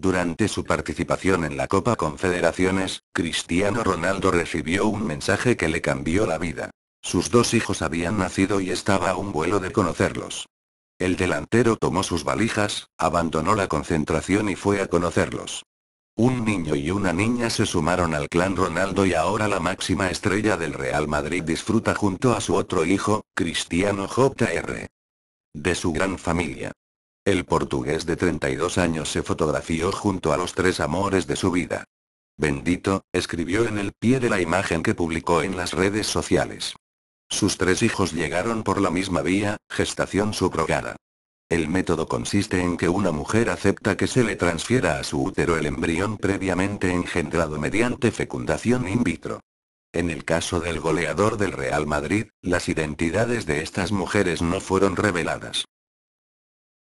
Durante su participación en la Copa Confederaciones, Cristiano Ronaldo recibió un mensaje que le cambió la vida. Sus dos hijos habían nacido y estaba a un vuelo de conocerlos. El delantero tomó sus valijas, abandonó la concentración y fue a conocerlos. Un niño y una niña se sumaron al clan Ronaldo y ahora la máxima estrella del Real Madrid disfruta junto a su otro hijo, Cristiano Jr. de su gran familia. El portugués de 32 años se fotografió junto a los tres amores de su vida. Bendito, escribió en el pie de la imagen que publicó en las redes sociales. Sus tres hijos llegaron por la misma vía, gestación subrogada. El método consiste en que una mujer acepta que se le transfiera a su útero el embrión previamente engendrado mediante fecundación in vitro. En el caso del goleador del Real Madrid, las identidades de estas mujeres no fueron reveladas.